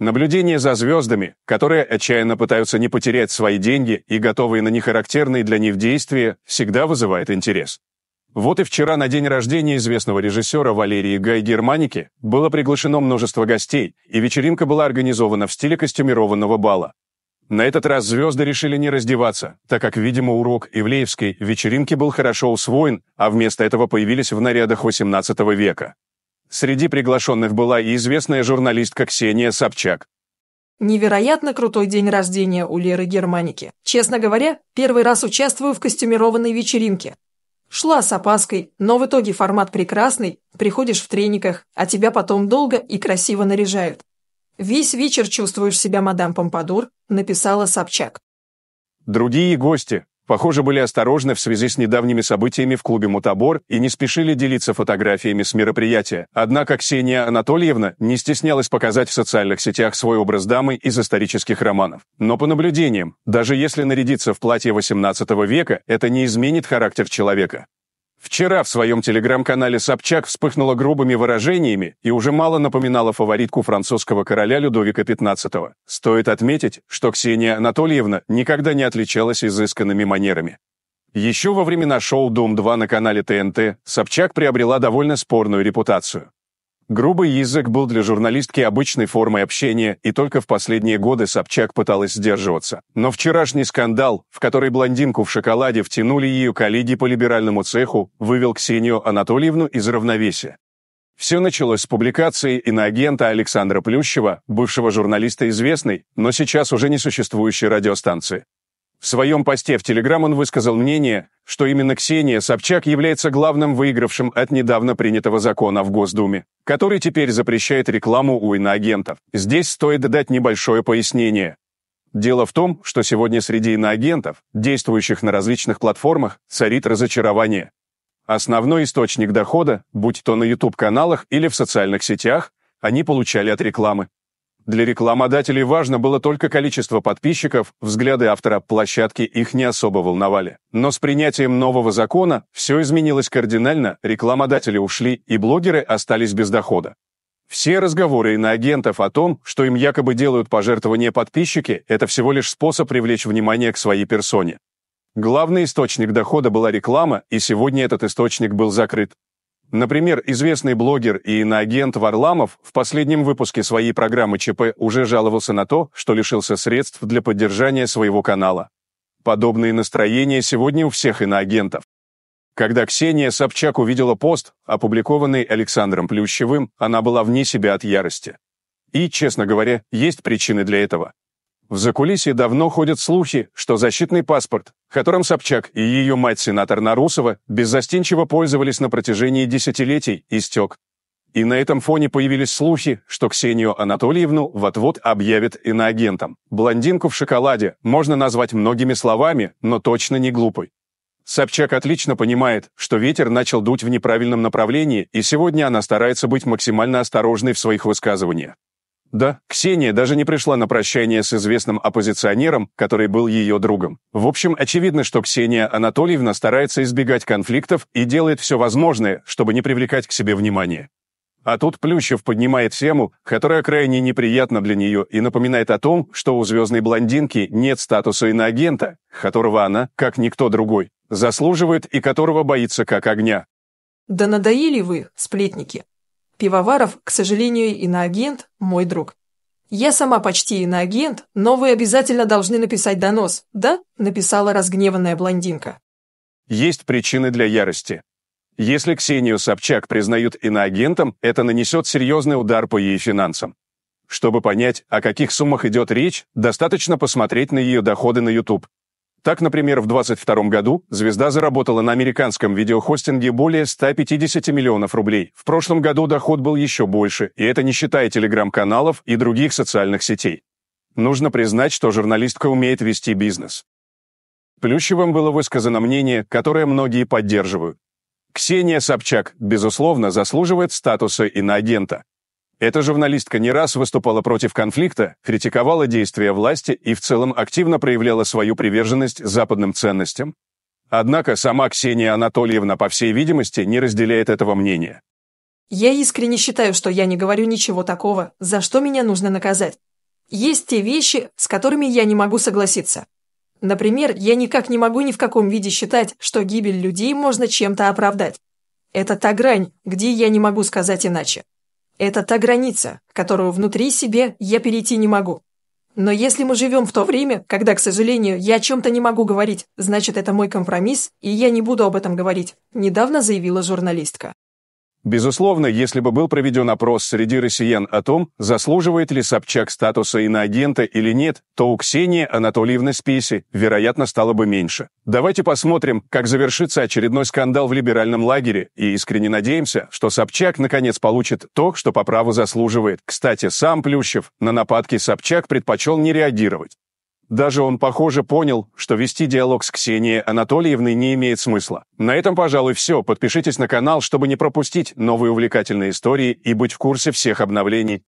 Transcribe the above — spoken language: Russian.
Наблюдение за звездами, которые отчаянно пытаются не потерять свои деньги и готовые на нехарактерные для них действия, всегда вызывает интерес. Вот и вчера на день рождения известного режиссера Валерии Гай Германики было приглашено множество гостей, и вечеринка была организована в стиле костюмированного бала. На этот раз звезды решили не раздеваться, так как, видимо, урок Ивлеевской вечеринки был хорошо усвоен, а вместо этого появились в нарядах XVIII века. Среди приглашенных была и известная журналистка Ксения Собчак. Невероятно крутой день рождения у Леры Германики. Честно говоря, первый раз участвую в костюмированной вечеринке. Шла с опаской, но в итоге формат прекрасный, приходишь в трениках, а тебя потом долго и красиво наряжают. «Весь вечер чувствуешь себя мадам Помпадур», – написала Собчак. Другие гости похоже, были осторожны в связи с недавними событиями в клубе «Мутабор» и не спешили делиться фотографиями с мероприятия. Однако Ксения Анатольевна не стеснялась показать в социальных сетях свой образ дамы из исторических романов. Но по наблюдениям, даже если нарядиться в платье 18 века, это не изменит характер человека. Вчера в своем телеграм-канале Собчак вспыхнула грубыми выражениями и уже мало напоминала фаворитку французского короля Людовика XV. Стоит отметить, что Ксения Анатольевна никогда не отличалась изысканными манерами. Еще во времена шоу «Дом-2» на канале ТНТ Собчак приобрела довольно спорную репутацию. Грубый язык был для журналистки обычной формой общения, и только в последние годы Собчак пыталась сдерживаться. Но вчерашний скандал, в который блондинку в шоколаде втянули ее коллеги по либеральному цеху, вывел Ксению Анатольевну из равновесия. Все началось с публикации иноагента Александра Плющева, бывшего журналиста известной, но сейчас уже не существующей радиостанции. В своем посте в Телеграм он высказал мнение, что именно Ксения Собчак является главным выигравшим от недавно принятого закона в Госдуме, который теперь запрещает рекламу у иноагентов. Здесь стоит дать небольшое пояснение. Дело в том, что сегодня среди иноагентов, действующих на различных платформах, царит разочарование. Основной источник дохода, будь то на YouTube-каналах или в социальных сетях, они получали от рекламы. Для рекламодателей важно было только количество подписчиков, взгляды автора площадки их не особо волновали. Но с принятием нового закона все изменилось кардинально, рекламодатели ушли и блогеры остались без дохода. Все разговоры иноагентов о том, что им якобы делают пожертвования подписчики, это всего лишь способ привлечь внимание к своей персоне. Главный источник дохода была реклама, и сегодня этот источник был закрыт. Например, известный блогер и иноагент Варламов в последнем выпуске своей программы ЧП уже жаловался на то, что лишился средств для поддержания своего канала. Подобные настроения сегодня у всех иноагентов. Когда Ксения Собчак увидела пост, опубликованный Александром Плющевым, она была вне себя от ярости. И, честно говоря, есть причины для этого. В закулисье давно ходят слухи, что защитный паспорт которым Собчак и ее мать-сенатор Нарусова беззастенчиво пользовались на протяжении десятилетий, истек. И на этом фоне появились слухи, что Ксению Анатольевну вот-вот объявят иноагентом. Блондинку в шоколаде можно назвать многими словами, но точно не глупой. Собчак отлично понимает, что ветер начал дуть в неправильном направлении, и сегодня она старается быть максимально осторожной в своих высказываниях. Да, Ксения даже не пришла на прощание с известным оппозиционером, который был ее другом. В общем, очевидно, что Ксения Анатольевна старается избегать конфликтов и делает все возможное, чтобы не привлекать к себе внимание. А тут Плющев поднимает тему, которая крайне неприятна для нее и напоминает о том, что у звездной блондинки нет статуса иноагента, которого она, как никто другой, заслуживает и которого боится как огня. «Да надоели вы, сплетники!» Пивоваров, к сожалению, иноагент, мой друг. Я сама почти иноагент, но вы обязательно должны написать донос, да? Написала разгневанная блондинка. Есть причины для ярости. Если Ксению Собчак признают иноагентом, это нанесет серьезный удар по ее финансам. Чтобы понять, о каких суммах идет речь, достаточно посмотреть на ее доходы на YouTube. Так, например, в 2022 году звезда заработала на американском видеохостинге более 150 миллионов рублей. В прошлом году доход был еще больше, и это не считая телеграм-каналов и других социальных сетей. Нужно признать, что журналистка умеет вести бизнес. Плющевым было высказано мнение, которое многие поддерживают. Ксения Собчак, безусловно, заслуживает статуса иноагента. Эта журналистка не раз выступала против конфликта, критиковала действия власти и в целом активно проявляла свою приверженность западным ценностям. Однако сама Ксения Анатольевна, по всей видимости, не разделяет этого мнения. «Я искренне считаю, что я не говорю ничего такого, за что меня нужно наказать. Есть те вещи, с которыми я не могу согласиться. Например, я никак не могу ни в каком виде считать, что гибель людей можно чем-то оправдать. Это та грань, где я не могу сказать иначе. Это та граница, которую внутри себе я перейти не могу. Но если мы живем в то время, когда, к сожалению, я о чем-то не могу говорить, значит, это мой компромисс, и я не буду об этом говорить», недавно заявила журналистка. Безусловно, если бы был проведен опрос среди россиян о том, заслуживает ли Собчак статуса иноагента или нет, то у Ксении Анатольевны Списи, вероятно, стало бы меньше. Давайте посмотрим, как завершится очередной скандал в либеральном лагере, и искренне надеемся, что Собчак наконец получит то, что по праву заслуживает. Кстати, сам Плющев на нападки Собчак предпочел не реагировать. Даже он, похоже, понял, что вести диалог с Ксенией Анатольевной не имеет смысла. На этом, пожалуй, все. Подпишитесь на канал, чтобы не пропустить новые увлекательные истории и быть в курсе всех обновлений.